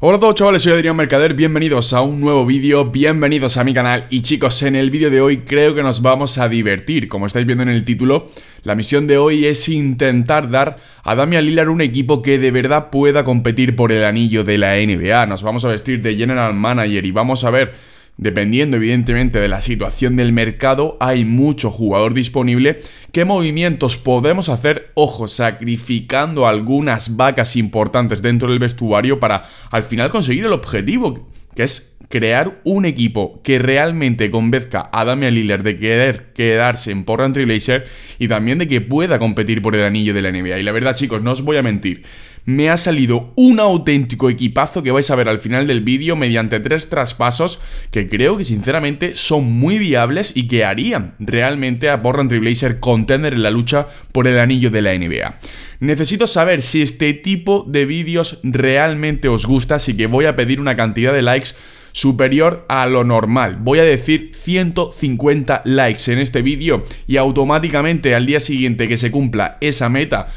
Hola a todos chavales, soy Adrián Mercader, bienvenidos a un nuevo vídeo, bienvenidos a mi canal y chicos, en el vídeo de hoy creo que nos vamos a divertir, como estáis viendo en el título, la misión de hoy es intentar dar a Damian Lillard un equipo que de verdad pueda competir por el anillo de la NBA, nos vamos a vestir de General Manager y vamos a ver Dependiendo evidentemente de la situación del mercado, hay mucho jugador disponible. ¿Qué movimientos podemos hacer? Ojo, sacrificando algunas vacas importantes dentro del vestuario para al final conseguir el objetivo, que es crear un equipo que realmente convenzca a Damian Lillard de querer quedarse en Portland Blazer y también de que pueda competir por el anillo de la NBA. Y la verdad, chicos, no os voy a mentir. Me ha salido un auténtico equipazo que vais a ver al final del vídeo mediante tres traspasos que creo que sinceramente son muy viables y que harían realmente a Portland Blazer contender en la lucha por el anillo de la NBA. Necesito saber si este tipo de vídeos realmente os gusta, así que voy a pedir una cantidad de likes superior a lo normal. Voy a decir 150 likes en este vídeo y automáticamente al día siguiente que se cumpla esa meta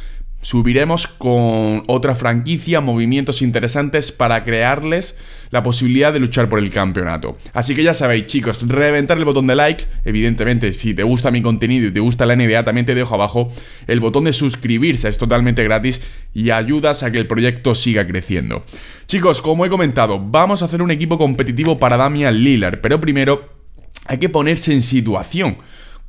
Subiremos con otra franquicia, movimientos interesantes para crearles la posibilidad de luchar por el campeonato. Así que ya sabéis, chicos, reventar el botón de like. Evidentemente, si te gusta mi contenido y te gusta la NBA, también te dejo abajo el botón de suscribirse. Es totalmente gratis y ayudas a que el proyecto siga creciendo. Chicos, como he comentado, vamos a hacer un equipo competitivo para Damian Lillard. Pero primero, hay que ponerse en situación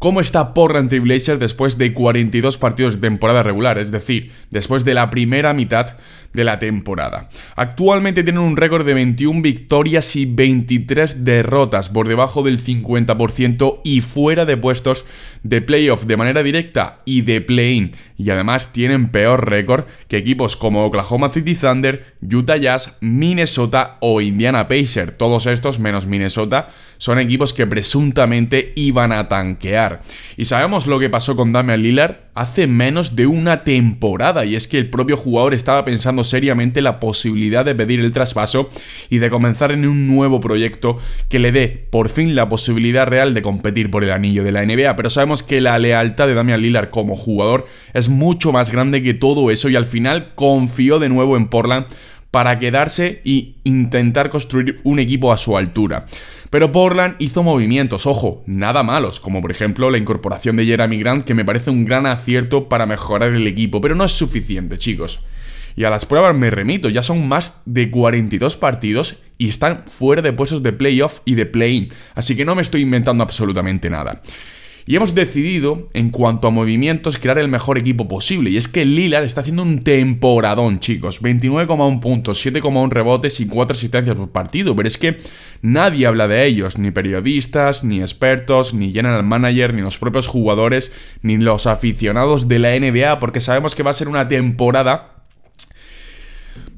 cómo está Portland Blazers después de 42 partidos de temporada regular, es decir, después de la primera mitad de la temporada. Actualmente tienen un récord de 21 victorias y 23 derrotas, por debajo del 50% y fuera de puestos de playoff de manera directa y de play-in. Y además tienen peor récord que equipos como Oklahoma City Thunder, Utah Jazz, Minnesota o Indiana Pacers. Todos estos menos Minnesota son equipos que presuntamente iban a tanquear. Y sabemos lo que pasó con Damian Lillard hace menos de una temporada y es que el propio jugador estaba pensando seriamente la posibilidad de pedir el traspaso y de comenzar en un nuevo proyecto que le dé por fin la posibilidad real de competir por el anillo de la NBA, pero sabemos que la lealtad de Damian Lillard como jugador es mucho más grande que todo eso y al final confió de nuevo en Portland para quedarse e intentar construir un equipo a su altura. Pero Portland hizo movimientos, ojo, nada malos, como por ejemplo la incorporación de Jeremy Grant, que me parece un gran acierto para mejorar el equipo, pero no es suficiente, chicos. Y a las pruebas me remito, ya son más de 42 partidos y están fuera de puestos de playoff y de play-in, así que no me estoy inventando absolutamente nada. Y hemos decidido, en cuanto a movimientos, crear el mejor equipo posible. Y es que Lillard está haciendo un temporadón, chicos. 29,1 puntos, 7,1 rebotes y 4 asistencias por partido. Pero es que nadie habla de ellos. Ni periodistas, ni expertos, ni general manager, ni los propios jugadores, ni los aficionados de la NBA. Porque sabemos que va a ser una temporada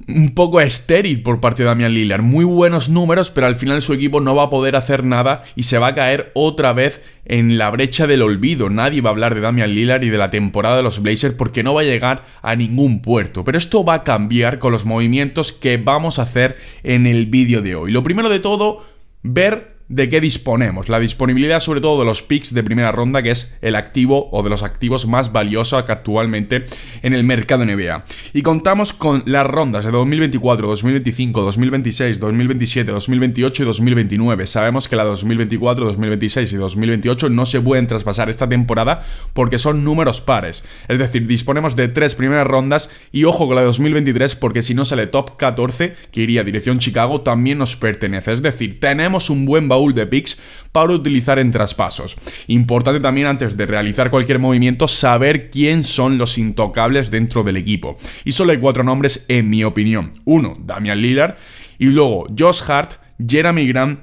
un poco estéril por parte de Damian Lillard. Muy buenos números, pero al final su equipo no va a poder hacer nada y se va a caer otra vez en la brecha del olvido. Nadie va a hablar de Damian Lillard y de la temporada de los Blazers porque no va a llegar a ningún puerto. Pero esto va a cambiar con los movimientos que vamos a hacer en el vídeo de hoy. Lo primero de todo, ver de qué disponemos. La disponibilidad sobre todo de los picks de primera ronda, que es el activo o de los activos más valiosos actualmente en el mercado NBA. Y contamos con las rondas de 2024, 2025, 2026, 2027, 2028 y 2029. Sabemos que la 2024, 2026 y 2028 no se pueden traspasar esta temporada porque son números pares. Es decir, disponemos de tres primeras rondas y ojo con la de 2023 porque si no sale top 14, que iría a dirección Chicago, también nos pertenece. Es decir, tenemos un buen valor de picks para utilizar en traspasos. Importante también antes de realizar cualquier movimiento saber quién son los intocables dentro del equipo. Y solo hay cuatro nombres en mi opinión. Uno, Damian Lillard. Y luego Josh Hart, Jeremy Grant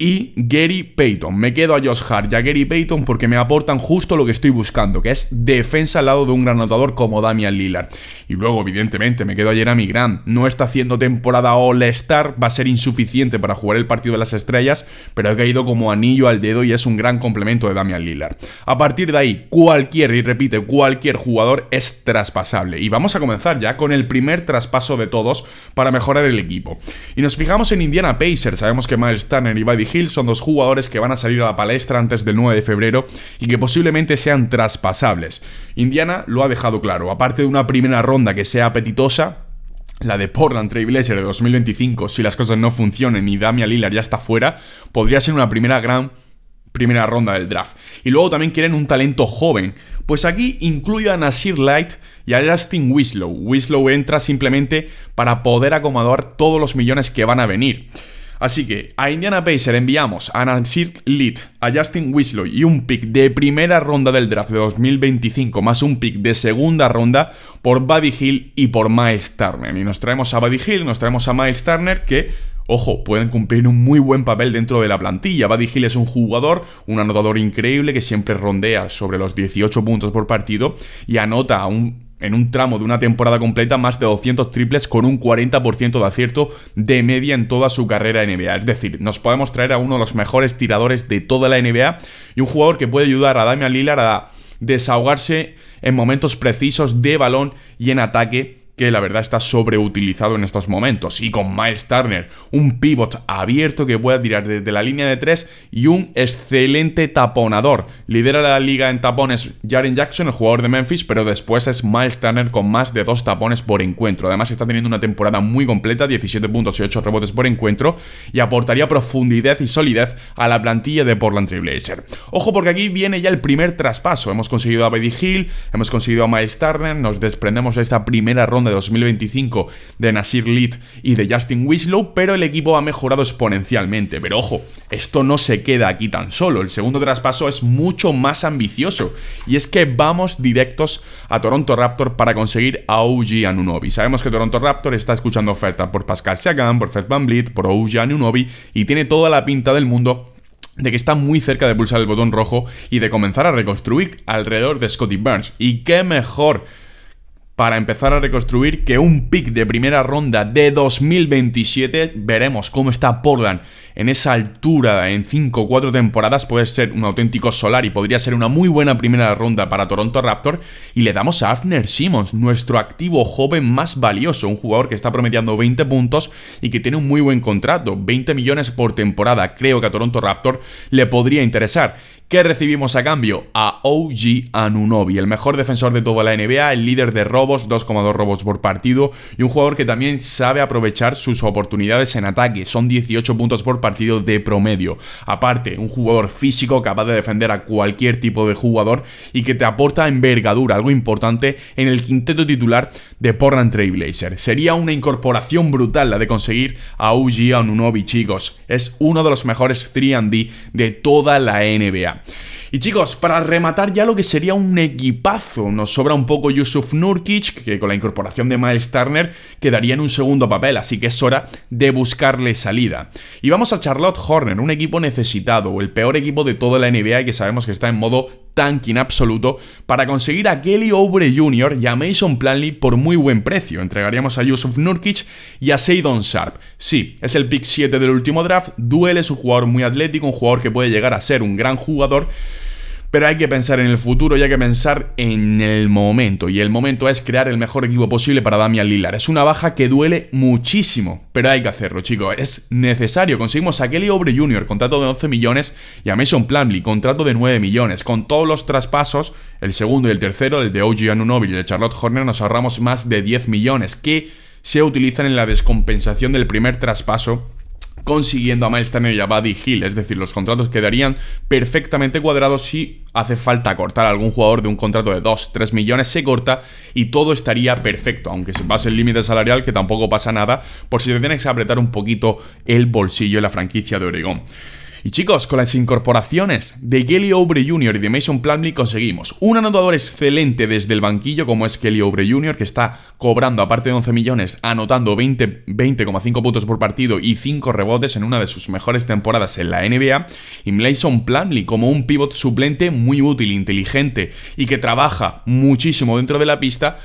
y Gary Payton. Me quedo a Josh Hart y a Gary Payton porque me aportan justo lo que estoy buscando, que es defensa al lado de un gran anotador como Damian Lillard. Y luego, evidentemente, me quedo a Jeremy Grant. No está haciendo temporada All-Star, va a ser insuficiente para jugar el partido de las estrellas, pero ha caído como anillo al dedo y es un gran complemento de Damian Lillard. A partir de ahí, cualquier, y repite, cualquier jugador es traspasable. Y vamos a comenzar ya con el primer traspaso de todos para mejorar el equipo. Y nos fijamos en Indiana Pacers, sabemos que Miles Turner iba a Hill son dos jugadores que van a salir a la palestra antes del 9 de febrero y que posiblemente sean traspasables. Indiana lo ha dejado claro, aparte de una primera ronda que sea apetitosa, la de Portland Trailblazer de 2025, si las cosas no funcionan y Damian Lillard ya está fuera, podría ser una primera gran primera ronda del draft. Y luego también quieren un talento joven. Pues aquí incluyo a Nasir Light y a Justin Winslow. Winslow entra simplemente para poder acomodar todos los millones que van a venir. Así que a Indiana Pacer enviamos a Nasir Lead, a Justin Winslow y un pick de primera ronda del draft de 2025 más un pick de segunda ronda por Buddy Hill y por Miles Turner. Y nos traemos a Buddy Hill, nos traemos a Miles Turner que ojo, pueden cumplir un muy buen papel dentro de la plantilla. Buddy Hill es un jugador, un anotador increíble que siempre rondea sobre los 18 puntos por partido y anota a un en un tramo de una temporada completa más de 200 triples con un 40% de acierto de media en toda su carrera en NBA. Es decir, nos podemos traer a uno de los mejores tiradores de toda la NBA y un jugador que puede ayudar a Damian Lillard a desahogarse en momentos precisos de balón y en ataque que la verdad está sobreutilizado en estos momentos. Y con Miles Turner, un pivot abierto que pueda tirar desde la línea de 3 y un excelente taponador. Lidera la liga en tapones Jaren Jackson, el jugador de Memphis, pero después es Miles Turner con más de dos tapones por encuentro. Además está teniendo una temporada muy completa, 17 puntos y 8 rebotes por encuentro, y aportaría profundidad y solidez a la plantilla de Portland Trailblazer. Ojo porque aquí viene ya el primer traspaso. Hemos conseguido a Betty Hill, hemos conseguido a Miles Turner, nos desprendemos de esta primera ronda de 2025 de Nasir Lead y de Justin Winslow, pero el equipo ha mejorado exponencialmente. Pero ojo, esto no se queda aquí tan solo. El segundo traspaso es mucho más ambicioso y es que vamos directos a Toronto Raptor para conseguir a OG Anunobi. Sabemos que Toronto Raptor está escuchando ofertas por Pascal Siakam, por Fred Van Vliet, por OG Anunobi y tiene toda la pinta del mundo de que está muy cerca de pulsar el botón rojo y de comenzar a reconstruir alrededor de Scotty Burns. ¿Y qué mejor? para empezar a reconstruir que un pick de primera ronda de 2027, veremos cómo está Portland en esa altura, en 5 o 4 temporadas, puede ser un auténtico solar y podría ser una muy buena primera ronda para Toronto Raptor. Y le damos a Afner Simmons, nuestro activo joven más valioso, un jugador que está prometiendo 20 puntos y que tiene un muy buen contrato, 20 millones por temporada. Creo que a Toronto Raptor le podría interesar. ¿Qué recibimos a cambio? A OG Anunobi, el mejor defensor de toda la NBA, el líder de robos, 2,2 robos por partido y un jugador que también sabe aprovechar sus oportunidades en ataque. Son 18 puntos por partido partido de promedio. Aparte, un jugador físico capaz de defender a cualquier tipo de jugador y que te aporta envergadura, algo importante en el quinteto titular de Portland Trailblazer. Sería una incorporación brutal la de conseguir a Uji Anunobi, chicos. Es uno de los mejores 3D de toda la NBA. Y chicos, para rematar ya lo que sería un equipazo, nos sobra un poco Yusuf Nurkic, que con la incorporación de Miles Turner quedaría en un segundo papel, así que es hora de buscarle salida. Y vamos a Charlotte Horner, un equipo necesitado, o el peor equipo de toda la NBA que sabemos que está en modo en absoluto para conseguir a Kelly Obre Jr. y a Mason Planley por muy buen precio. Entregaríamos a Yusuf Nurkic y a Seidon Sharp. Sí, es el pick 7 del último draft, Duele, es un jugador muy atlético, un jugador que puede llegar a ser un gran jugador pero hay que pensar en el futuro y hay que pensar en el momento. Y el momento es crear el mejor equipo posible para Damian Lillard. Es una baja que duele muchísimo, pero hay que hacerlo, chicos. Es necesario. Conseguimos a Kelly Obre Jr., contrato de 11 millones, y a Mason Plumlee, contrato de 9 millones. Con todos los traspasos, el segundo y el tercero, el de OG Anunoby y el de Charlotte Horner, nos ahorramos más de 10 millones que se utilizan en la descompensación del primer traspaso consiguiendo a Miles y a Buddy Hill, es decir, los contratos quedarían perfectamente cuadrados si hace falta cortar a algún jugador de un contrato de 2, 3 millones, se corta y todo estaría perfecto, aunque se pase el límite salarial, que tampoco pasa nada, por si te tienes que apretar un poquito el bolsillo en la franquicia de Oregón. Y chicos, con las incorporaciones de Kelly Obre Jr. y de Mason Plumlee conseguimos un anotador excelente desde el banquillo como es Kelly Obre Jr. que está cobrando aparte de 11 millones, anotando 20,5 puntos por partido y 5 rebotes en una de sus mejores temporadas en la NBA. Y Mason Plumlee como un pivot suplente muy útil, inteligente y que trabaja muchísimo dentro de la pista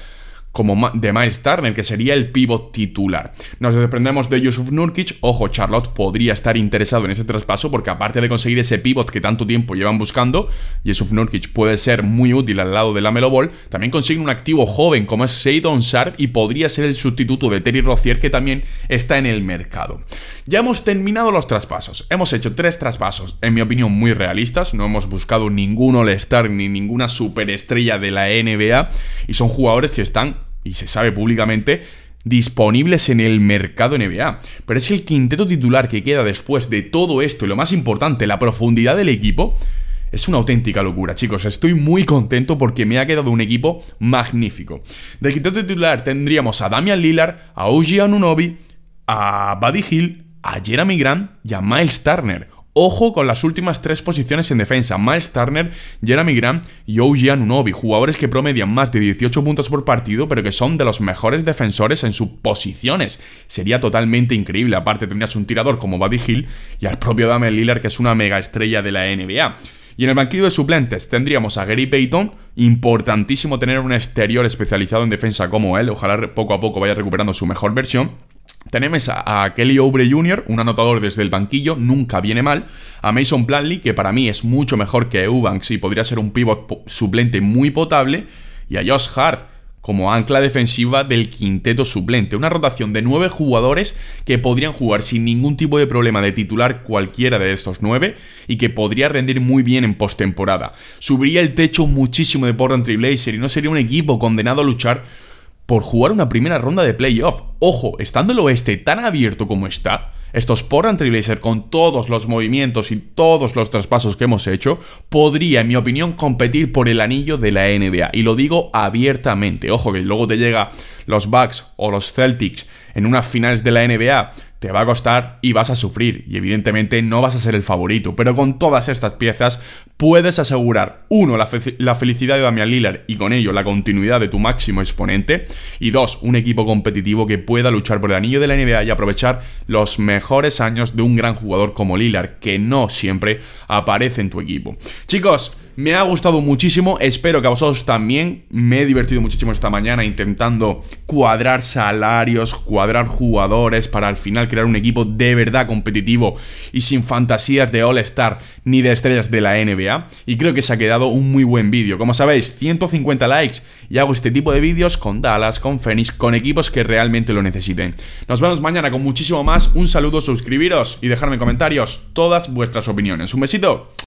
como de Miles Turner, que sería el pivot titular. Nos desprendemos de Yusuf Nurkic. Ojo, Charlotte podría estar interesado en ese traspaso porque aparte de conseguir ese pivot que tanto tiempo llevan buscando, Yusuf Nurkic puede ser muy útil al lado de la Melo También consigue un activo joven como es Seidon Sharp y podría ser el sustituto de Terry Rozier que también está en el mercado. Ya hemos terminado los traspasos. Hemos hecho tres traspasos, en mi opinión, muy realistas. No hemos buscado ningún All-Star ni ninguna superestrella de la NBA y son jugadores que están y se sabe públicamente, disponibles en el mercado NBA. Pero es que el quinteto titular que queda después de todo esto y lo más importante, la profundidad del equipo, es una auténtica locura, chicos. Estoy muy contento porque me ha quedado un equipo magnífico. Del quinteto titular tendríamos a Damian Lillard, a Oji Anunobi, a Buddy Hill, a Jeremy Grant y a Miles Turner. Ojo con las últimas tres posiciones en defensa, Miles Turner, Jeremy Grant y Oji Unobi, jugadores que promedian más de 18 puntos por partido, pero que son de los mejores defensores en sus posiciones. Sería totalmente increíble, aparte tendrías un tirador como Buddy Hill y al propio Damel Lillard, que es una mega estrella de la NBA. Y en el banquillo de suplentes tendríamos a Gary Payton, importantísimo tener un exterior especializado en defensa como él, ojalá poco a poco vaya recuperando su mejor versión. Tenemos a, Kelly Oubre Jr., un anotador desde el banquillo, nunca viene mal. A Mason Planley, que para mí es mucho mejor que Eubanks y podría ser un pivot suplente muy potable. Y a Josh Hart, como ancla defensiva del quinteto suplente. Una rotación de nueve jugadores que podrían jugar sin ningún tipo de problema de titular cualquiera de estos nueve y que podría rendir muy bien en postemporada. Subiría el techo muchísimo de Portland Blazer y no sería un equipo condenado a luchar por jugar una primera ronda de playoff. Ojo, estando el oeste tan abierto como está, estos Portland Trailblazer con todos los movimientos y todos los traspasos que hemos hecho, podría, en mi opinión, competir por el anillo de la NBA. Y lo digo abiertamente. Ojo que luego te llega los Bucks o los Celtics en unas finales de la NBA te va a costar y vas a sufrir, y evidentemente no vas a ser el favorito, pero con todas estas piezas puedes asegurar, uno, la, felicidad de Damian Lillard y con ello la continuidad de tu máximo exponente, y dos, un equipo competitivo que pueda luchar por el anillo de la NBA y aprovechar los mejores años de un gran jugador como Lillard, que no siempre aparece en tu equipo. Chicos, me ha gustado muchísimo, espero que a vosotros también. Me he divertido muchísimo esta mañana intentando cuadrar salarios, cuadrar jugadores para al final crear un equipo de verdad competitivo y sin fantasías de All-Star ni de estrellas de la NBA. Y creo que se ha quedado un muy buen vídeo. Como sabéis, 150 likes y hago este tipo de vídeos con Dallas, con Phoenix, con equipos que realmente lo necesiten. Nos vemos mañana con muchísimo más. Un saludo, suscribiros y dejarme en comentarios todas vuestras opiniones. Un besito.